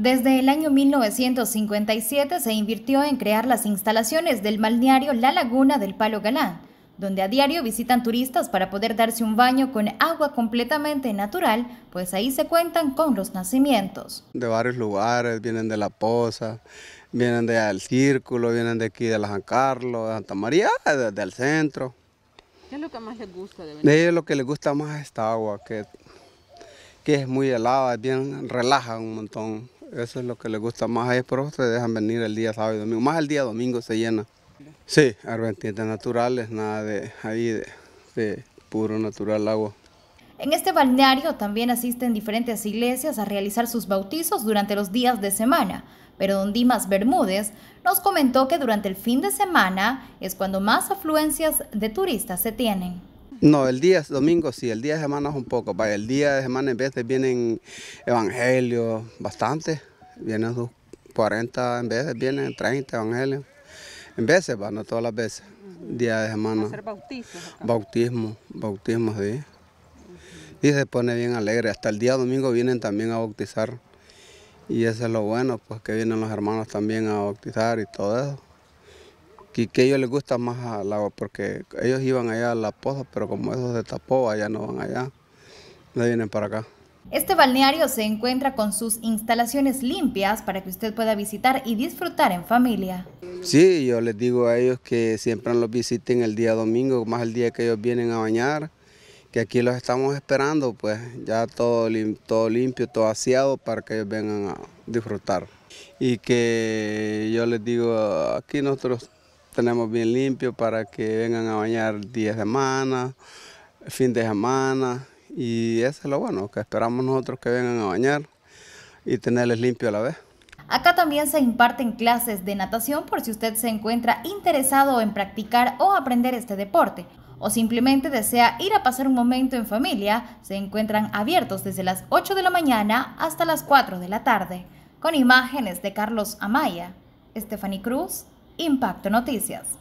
Desde el año 1957 se invirtió en crear las instalaciones del balneario La Laguna del Palo Galán, donde a diario visitan turistas para poder darse un baño con agua completamente natural, pues ahí se cuentan con los nacimientos. De varios lugares, vienen de La Poza, vienen de del Círculo, vienen de aquí de la San Carlos, de Santa María, desde el centro. ¿Qué es lo que más les gusta de venir? De eh, lo que les gusta más es esta agua, que, que es muy helada, bien relaja un montón. Eso es lo que les gusta más a ellos, pero te dejan venir el día sábado y domingo. Más el día domingo se llena. Sí, arventitas naturales, nada de ahí de puro natural agua. En este balneario también asisten diferentes iglesias a realizar sus bautizos durante los días de semana, pero Don Dimas Bermúdez nos comentó que durante el fin de semana es cuando más afluencias de turistas se tienen. No, el día es domingo sí, el día de semana es un poco. para el día de semana en veces vienen evangelios, bastante. Vienen sus 40 en veces, vienen 30 evangelios. En veces, van no todas las veces. Día de semana. ¿Hacer Bautismo, bautismo, sí. Y se pone bien alegre. Hasta el día domingo vienen también a bautizar. Y eso es lo bueno, pues que vienen los hermanos también a bautizar y todo eso. Y que a ellos les gusta más al agua, porque ellos iban allá a la poza, pero como eso se tapó, allá no van allá, no vienen para acá. Este balneario se encuentra con sus instalaciones limpias para que usted pueda visitar y disfrutar en familia. Sí, yo les digo a ellos que siempre los visiten el día domingo, más el día que ellos vienen a bañar, que aquí los estamos esperando, pues ya todo, todo limpio, todo aseado para que ellos vengan a disfrutar. Y que yo les digo, aquí nosotros tenemos bien limpio para que vengan a bañar días de semana, fin de semana. Y eso es lo bueno, que esperamos nosotros que vengan a bañar y tenerles limpio a la vez. Acá también se imparten clases de natación por si usted se encuentra interesado en practicar o aprender este deporte o simplemente desea ir a pasar un momento en familia, se encuentran abiertos desde las 8 de la mañana hasta las 4 de la tarde, con imágenes de Carlos Amaya, Stephanie Cruz Impacto Noticias.